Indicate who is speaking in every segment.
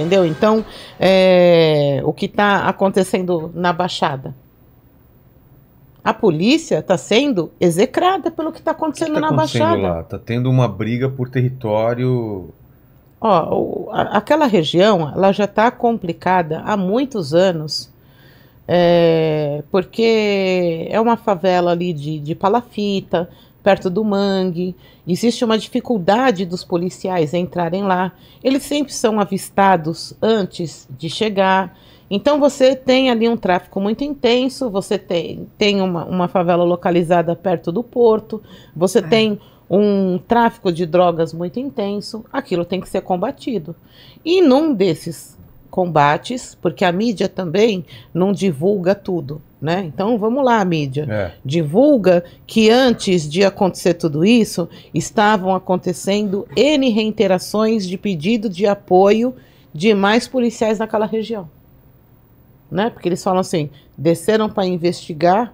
Speaker 1: entendeu? Então, é, o que está acontecendo na Baixada? A polícia está sendo execrada pelo que está acontecendo, que tá na Baixada. Está tendo uma briga por território. Ó, o, a, aquela região ela já está complicada há muitos anos, é, porque é uma favela ali de, de palafita, perto do mangue. Existe uma dificuldade dos policiais entrarem lá. Eles sempre são avistados antes de chegar. Então você tem ali um tráfico muito intenso, você tem, tem uma, uma favela localizada perto do porto, você é. tem um tráfico de drogas muito intenso, aquilo tem que ser combatido. E num desses combates, porque a mídia também não divulga tudo, né? Então vamos lá, mídia. É. Divulga que antes de acontecer tudo isso, estavam acontecendo N reiterações de pedido de apoio de mais policiais naquela região. Né? Porque eles falam assim: desceram para investigar,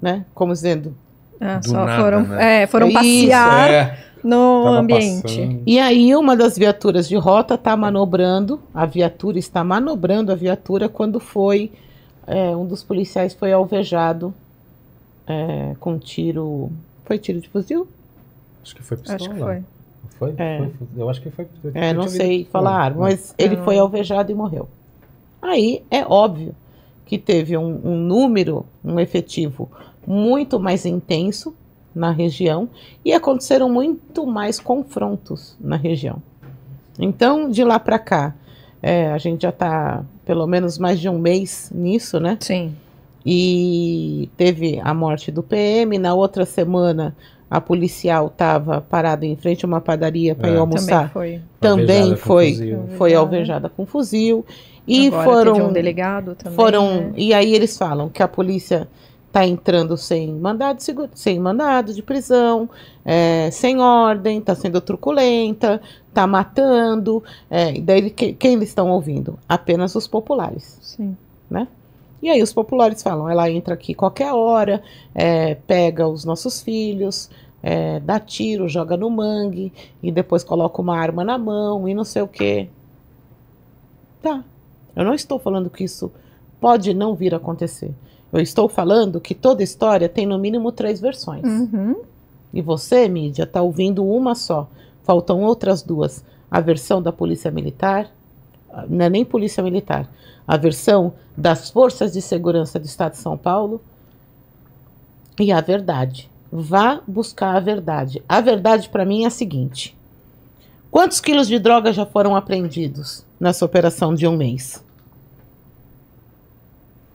Speaker 1: né? como dizendo. É, só nada, foram, né? é, foram é passear é. no Tava ambiente. Passando. E aí, uma das viaturas de rota está manobrando, a viatura está manobrando a viatura quando foi é, um dos policiais foi alvejado é, com tiro. Foi tiro de fuzil? Acho que foi pistola. Acho que foi. Foi, é. foi, eu acho que foi. É, não sei falar, mas é. ele não... foi alvejado e morreu. Aí é óbvio que teve um, um, número, um efetivo muito mais intenso na região e aconteceram muito mais confrontos na região. Então, de lá para cá, é, a gente já está pelo menos mais de um mês nisso, né? Sim. E teve a morte do PM. Na outra semana, a policial estava parada em frente a uma padaria para é. ir almoçar. Também foi. Também foi, alvejada. foi alvejada com fuzil. E Agora foram. um delegado também. Foram. Né? E aí eles falam que a polícia está entrando sem mandado, sem mandado de prisão, é, sem ordem, está sendo truculenta, está matando. É, daí que, quem eles estão ouvindo? Apenas os populares. Sim. Né? E aí os populares falam, ela entra aqui qualquer hora, é, pega os nossos filhos, é, dá tiro, joga no mangue, e depois coloca uma arma na mão e não sei o quê. Tá. Eu não estou falando que isso pode não vir a acontecer. Eu estou falando que toda história tem no mínimo três versões. Uhum. E você, mídia, está ouvindo uma só. Faltam outras duas. A versão da Polícia Militar, ah, não é nem Polícia Militar, a versão das Forças de Segurança do Estado de São Paulo e a verdade. Vá buscar a verdade. A verdade para mim é a seguinte: quantos quilos de droga já foram apreendidos nessa operação de um mês?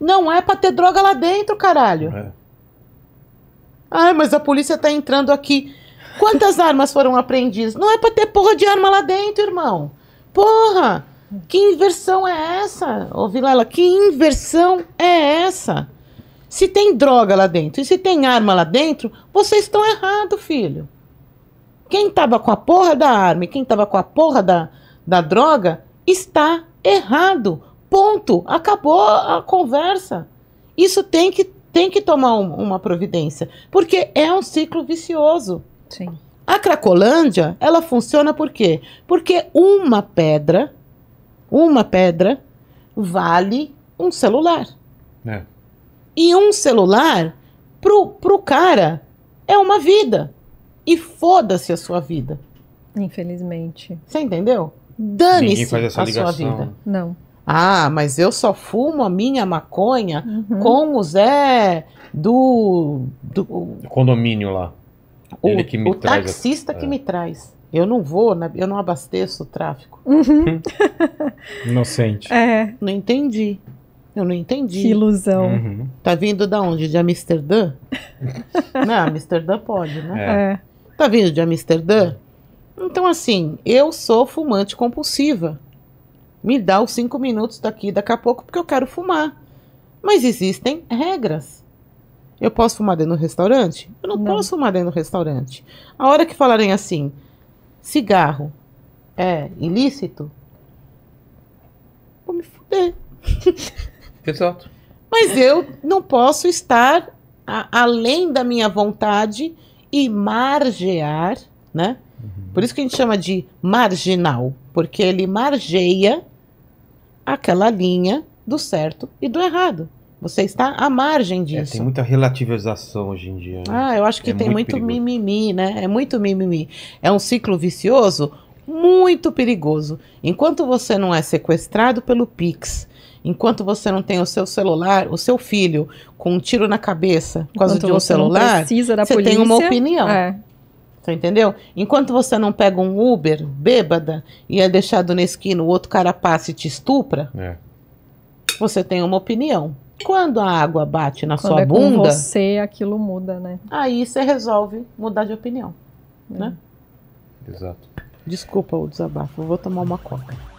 Speaker 1: Não é pra ter droga lá dentro, caralho. É. Ai, mas a polícia tá entrando aqui. Quantas armas foram apreendidas? Não é pra ter porra de arma lá dentro, irmão. Porra! Que inversão é essa? Ô, Vilela, que inversão é essa? Se tem droga lá dentro e se tem arma lá dentro, vocês estão errados, filho. Quem tava com a porra da arma e quem tava com a porra da, da droga está errado. Ponto. Acabou a conversa. Isso tem que, tem que tomar um, uma providência, porque é um ciclo vicioso. Sim. A Cracolândia, ela funciona por quê? Porque uma pedra, uma pedra vale um celular. É. E um celular, pro, pro cara, é uma vida. E foda-se a sua vida. Infelizmente. Você entendeu? Dane-se a ligação. sua vida. Não. Ah, mas eu só fumo a minha maconha uhum. com o Zé do, do condomínio lá. O, Ele que me o traz taxista a... que é. me traz. Eu não vou, né? eu não abasteço o tráfico. Uhum. Hum. Inocente. É. Não entendi. Eu não entendi. Que ilusão. Uhum. Tá vindo da onde? De Amsterdã? não, Amsterdã pode, né? É. é. Tá vindo de Amsterdã? Então, assim, eu sou fumante compulsiva. Me dá os cinco minutos daqui daqui a pouco porque eu quero fumar. Mas existem regras. Eu posso fumar dentro do restaurante? Eu não, não. posso fumar dentro do restaurante. A hora que falarem assim, cigarro é ilícito, vou me fuder. Exato. Mas eu não posso estar a, além da minha vontade e margear, né? Uhum. Por isso que a gente chama de marginal, porque ele margeia aquela linha do certo e do errado. Você está à margem disso. É, tem muita relativização hoje em dia. Né? Ah, eu acho que é tem muito, muito mimimi, né? É muito mimimi. É um ciclo vicioso muito perigoso. Enquanto você não é sequestrado pelo Pix, enquanto você não tem o seu celular, o seu filho com um tiro na cabeça por causa de um celular, você polícia, tem uma opinião. É. Você entendeu? Enquanto você não pega um Uber bêbada e é deixado na esquina, o outro cara passa e te estupra, é. você tem uma opinião. Quando a água bate na Quando sua é bunda. Com você, aquilo muda, né? Aí você resolve mudar de opinião. É. Né? Exato. Desculpa o desabafo, vou tomar uma coca.